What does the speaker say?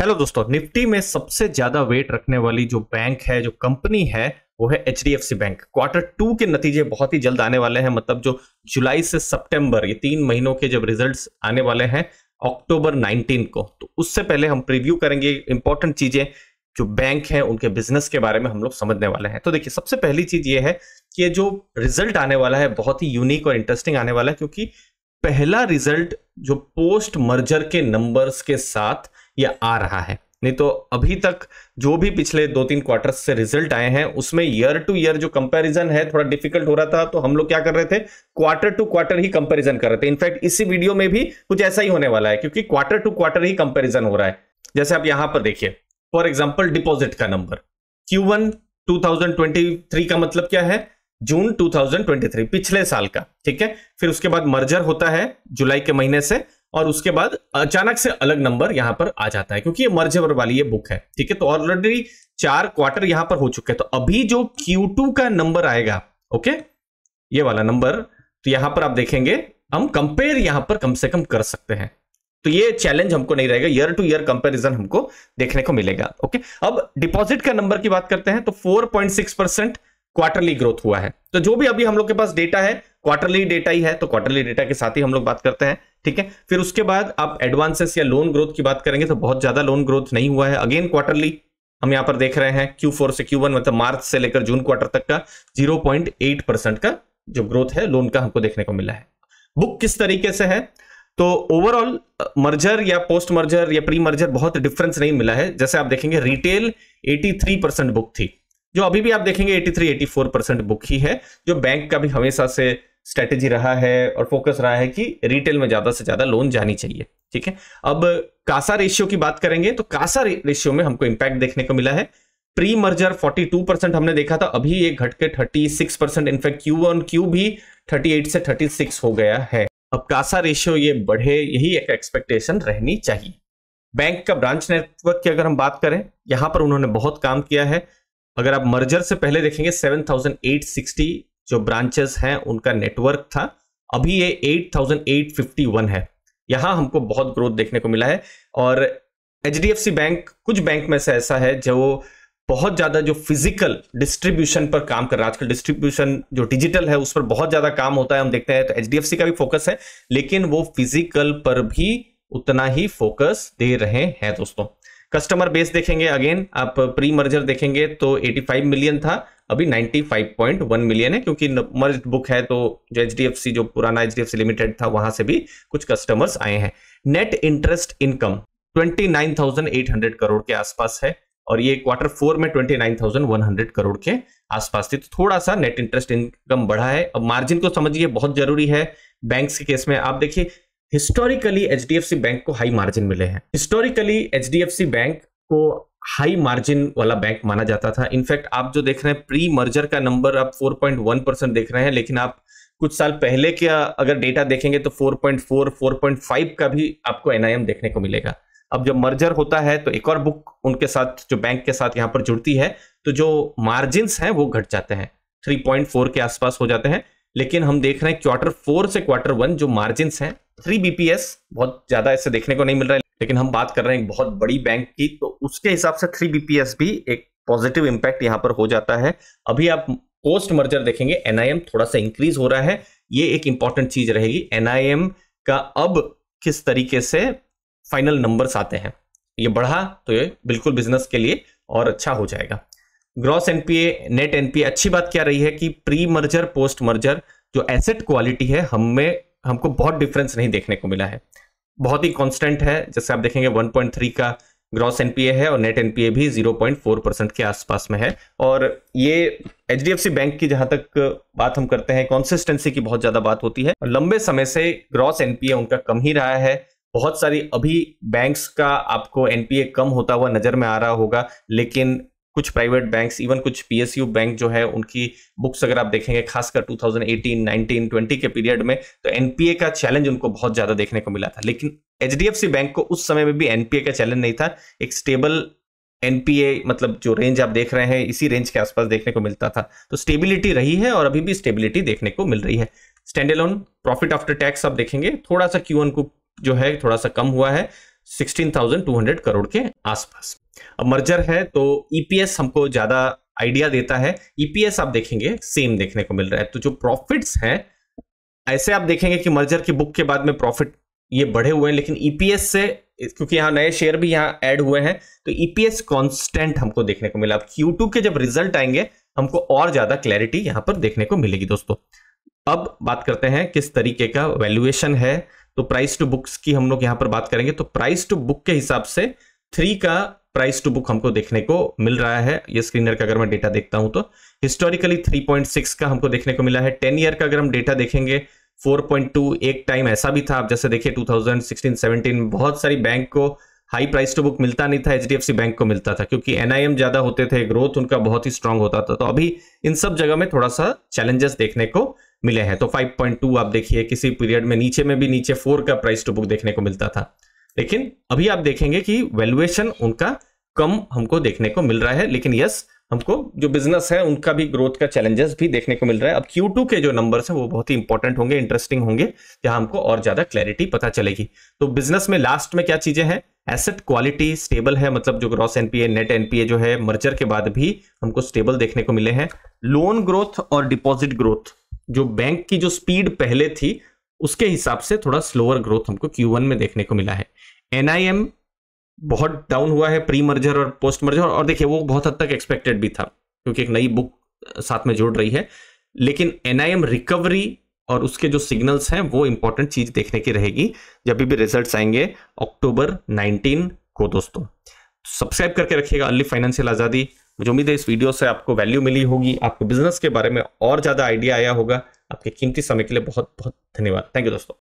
hello दोस्तों Nifty में सबसे ज्यादा वेट रखने वाली जो बैंक है जो कंपनी है वो है H D F C bank quarter two के नतीजे बहुत ही जल्द आने वाले हैं मतलब जो जुलाई से सितंबर ये तीन महीनों के जब रिजल्ट्स आने वाले हैं अक्टूबर 19 को तो उससे पहले हम प्रीव्यू करेंगे इंपॉर्टेंट चीजें जो बैंक है उनके बिजनेस के बारे में हम लोग समझने वाले हैं तो देखिए सबसे पहली चीज ये है कि जो रिजल्ट आने वाला है बहुत ही यूनिक और इंटरेस्टिंग आने वाला है क्योंकि पहला रिजल्ट जो पोस्ट मर्जर के नंबर्स के साथ ये आ रहा है नहीं तो अभी तक जो भी पिछले दो तीन क्वार्टर से रिजल्ट आए हैं उसमें ईयर टू ईयर जो कंपैरिजन है थोड़ा डिफिकल्ट हो रहा था तो हम लोग क्या कर रहे थे क्वार्टर टू क्वार्टर ही कंपैरिजन कर रहे थे इनफैक्ट इसी वीडियो में भी कुछ ऐसा ही होने वाला है क्योंकि क्वार्टर टू क्वार्टर ही कंपेरिजन हो रहा है जैसे आप यहां पर देखिए फॉर एग्जाम्पल डिपोजिट का नंबर क्यू वन का मतलब क्या है जून टू पिछले साल का ठीक है फिर उसके बाद मर्जर होता है जुलाई के महीने से और उसके बाद अचानक से अलग नंबर यहां पर आ जाता है क्योंकि ये मर्जर वाली ये बुक है ठीक है तो ऑलरेडी चार क्वार्टर यहां पर हो चुके हैं तो अभी जो Q2 का नंबर आएगा ओके ये वाला नंबर तो यहां पर आप देखेंगे हम कंपेयर यहां पर कम से कम कर सकते हैं तो ये चैलेंज हमको नहीं रहेगा ईयर टू ईयर कंपेरिजन हमको देखने को मिलेगा ओके अब डिपोजिट का नंबर की बात करते हैं तो फोर परसेंट क्वार्टरली ग्रोथ हुआ है तो जो भी अभी हम लोग के पास डेटा है क्वार्टरली डेटा ही है तो क्वार्टरली डेटा के साथ ही हम लोग बात करते हैं ठीक है फिर उसके बाद आप एडवांसेस या लोन ग्रोथ की बात करेंगे तो बहुत ज्यादा लोन ग्रोथ नहीं हुआ है अगेन क्वार्टरली हम यहां पर देख रहे हैं फोर से वन मतलब मार्च से लेकर जून क्वार्टर तक का एट परसेंट का जो ग्रोथ है लोन का हमको देखने को मिला है बुक किस तरीके से है तो ओवरऑल मर्जर या पोस्ट मर्जर या प्री मर्जर बहुत डिफरेंस नहीं मिला है जैसे आप देखेंगे रिटेल 83 परसेंट बुक थी जो अभी भी आप देखेंगे 83 84 परसेंट बुक ही है जो बैंक का भी हमेशा से स्ट्रेटेजी रहा है और फोकस रहा है कि रिटेल में ज्यादा से ज्यादा लोन जानी चाहिए ठीक है अब कासा रेशियो की बात करेंगे तो कासा रेशियो में हमको इंपैक्ट देखने को मिला है प्री मर्जर 42 परसेंट हमने देखा था अभी ये घटके thirty six percent in fact Q on Q भी 38 से 36 हो गया है अब कासा रेशियो ये बढ़े यही एक एक्सपेक्टेशन रहनी चाहिए बैंक का ब्रांच नेटवर्क की अगर हम बात करें यहां पर उन्होंने बहुत काम किया है अगर आप मर्जर से पहले देखेंगे 7,860 जो ब्रांचेस हैं उनका नेटवर्क था अभी ये 8,851 है यहां हमको बहुत ग्रोथ देखने को मिला है और एच बैंक कुछ बैंक में से ऐसा है जो बहुत ज़्यादा जो फिजिकल डिस्ट्रीब्यूशन पर काम कर रहा है आजकल डिस्ट्रीब्यूशन जो डिजिटल है उस पर बहुत ज़्यादा काम होता है हम देखते हैं तो एच का भी फोकस है लेकिन वो फिजिकल पर भी उतना ही फोकस दे रहे हैं दोस्तों कस्टमर बेस देखेंगे अगेन आप प्री मर्जर देखेंगे तो 85 मिलियन था अभी 95.1 मिलियन है क्योंकि मर्ज बुक है तो जो एच जो पुराना एच लिमिटेड था वहां से भी कुछ कस्टमर्स आए हैं नेट इंटरेस्ट इनकम 29,800 करोड़ के आसपास है और ये क्वार्टर फोर में 29,100 करोड़ के आसपास थी तो थोड़ा सा नेट इंटरेस्ट इनकम बढ़ा है अब मार्जिन को समझिए बहुत जरूरी है बैंक्स के केस में आप देखिए हिस्टोरिकली एच बैंक को हाई मार्जिन मिले हैं हिस्टोरिकली एच बैंक को हाई मार्जिन वाला बैंक माना जाता था इनफैक्ट आप जो देख रहे हैं प्री मर्जर का नंबर आप 4.1 परसेंट देख रहे हैं लेकिन आप कुछ साल पहले का अगर डेटा देखेंगे तो 4.4 4.5 का भी आपको एनआईएम देखने को मिलेगा अब जब मर्जर होता है तो एक और बुक उनके साथ जो बैंक के साथ यहाँ पर जुड़ती है तो जो मार्जिन हैं वो घट जाते हैं 3.4 के आसपास हो जाते हैं लेकिन हम देख रहे हैं क्वार्टर फोर से क्वार्टर वन जो मार्जिन है थ्री बीपीएस बहुत ज्यादा ऐसे देखने को नहीं मिल रहा है लेकिन हम बात कर रहे हैं एक बहुत बड़ी बैंक की तो उसके हिसाब से थ्री बीपीएस भी एक पॉजिटिव इंपैक्ट यहां पर हो जाता है अभी आप पोस्ट मर्जर देखेंगे एनआईएम थोड़ा सा इंक्रीज हो रहा है ये एक इंपॉर्टेंट चीज रहेगी एनआईएम का अब किस तरीके से फाइनल नंबर्स आते हैं ये बढ़ा तो ये बिल्कुल बिजनेस के लिए और अच्छा हो जाएगा ग्रॉस एनपीए नेट एनपीए अच्छी बात क्या रही है कि प्री मर्जर पोस्ट मर्जर जो एसेट क्वालिटी है हमें हमको बहुत डिफरेंस नहीं देखने को मिला है बहुत ही कांस्टेंट है जैसे आप देखेंगे 1.3 का ग्रॉस एनपीए है और नेट एनपीए भी 0.4 परसेंट के आसपास में है और ये एच बैंक की जहां तक बात हम करते हैं कॉन्सिस्टेंसी की बहुत ज्यादा बात होती है लंबे समय से ग्रॉस एनपीए उनका कम ही रहा है बहुत सारी अभी बैंक्स का आपको एनपीए कम होता हुआ नजर में आ रहा होगा लेकिन कुछ प्राइवेट बैंक्स इवन कुछ पीएसयू बैंक जो है उनकी बुक्स अगर आप देखेंगे खासकर 2018, 19, 20 के पीरियड में तो एनपीए का चैलेंज उनको बहुत ज्यादा देखने को मिला था लेकिन एच बैंक को उस समय में भी एनपीए का चैलेंज नहीं था एक स्टेबल एनपीए मतलब जो रेंज आप देख रहे हैं इसी रेंज के आसपास देखने को मिलता था तो स्टेबिलिटी रही है और अभी भी स्टेबिलिटी देखने को मिल रही है standalone profit after tax आप देखेंगे थोड़ा सा क्यू को जो है थोड़ा सा कम हुआ है 16,200 करोड़ के आसपास अब मर्जर है तो ईपीएस e हमको ज्यादा आइडिया देता है ईपीएस e आप देखेंगे सेम देखने को मिल रहा है तो जो प्रॉफिट्स हैं ऐसे आप देखेंगे कि मर्जर की बुक के बाद में प्रॉफिट ये बढ़े हुए हैं लेकिन ईपीएस e से क्योंकि यहाँ नए शेयर भी यहाँ ऐड हुए हैं तो ईपीएस कांस्टेंट हमको देखने को मिला अब क्यू के जब रिजल्ट आएंगे हमको और ज्यादा क्लैरिटी यहाँ पर देखने को मिलेगी दोस्तों अब बात करते हैं किस तरीके का वैल्यूएशन है तो प्राइस टू बुक्स की हम लोग यहाँ पर बात करेंगे तो प्राइस टू बुक के हिसाब से थ्री का प्राइस टू बुक हमको देखने को मिल रहा है ये स्क्रीनर का अगर मैं डेटा देखता हूं तो हिस्टोरिकली 3.6 का हमको देखने को मिला है टेन ईयर का अगर हम डेटा देखेंगे 4.2 एक टाइम ऐसा भी था आप जैसे देखिए 2016 17 बहुत सारी बैंक को हाई प्राइस टू बुक मिलता नहीं था एच बैंक को मिलता था क्योंकि एनआईएम ज्यादा होते थे ग्रोथ उनका बहुत ही स्ट्रांग होता था तो अभी इन सब जगह में थोड़ा सा चैलेंजेस देखने को मिले हैं तो 5.2 आप देखिए किसी पीरियड में नीचे में भी नीचे फोर का प्राइस टू बुक देखने को मिलता था लेकिन अभी आप देखेंगे कि वैल्यूएशन उनका कम हमको देखने को मिल रहा है लेकिन यस हमको जो बिजनेस है उनका भी ग्रोथ का चैलेंजेस भी देखने को मिल रहा है अब Q2 के जो नंबर्स हैं वो बहुत ही इंपॉर्टेंट होंगे इंटरेस्टिंग होंगे जहां हमको और ज्यादा क्लैरिटी पता चलेगी तो बिजनेस में लास्ट में क्या चीजें हैं एसेट क्वालिटी स्टेबल है मतलब जो ग्रॉस एनपीए नेट एनपीए जो है मर्जर के बाद भी हमको स्टेबल देखने को मिले हैं लोन ग्रोथ और डिपॉजिट ग्रोथ जो बैंक की जो स्पीड पहले थी उसके हिसाब से थोड़ा स्लोअर ग्रोथ हमको Q1 में देखने को मिला है एनआईएम बहुत डाउन हुआ है प्री मर्जर और पोस्ट मर्जर और देखिए वो बहुत हद तक एक्सपेक्टेड भी था क्योंकि एक नई बुक साथ में जोड़ रही है लेकिन NIM रिकवरी और उसके जो सिग्नल्स हैं वो इंपॉर्टेंट चीज देखने की रहेगी जब भी रिजल्ट आएंगे अक्टूबर नाइनटीन को दोस्तों सब्सक्राइब करके रखिएगा अली फाइनेंशियल आज़ादी मुझे उम्मीद है इस वीडियो से आपको वैल्यू मिली होगी आपको बिजनेस के बारे में और ज़्यादा आइडिया आया होगा आपके कीमती समय के लिए बहुत बहुत धन्यवाद थैंक यू दोस्तों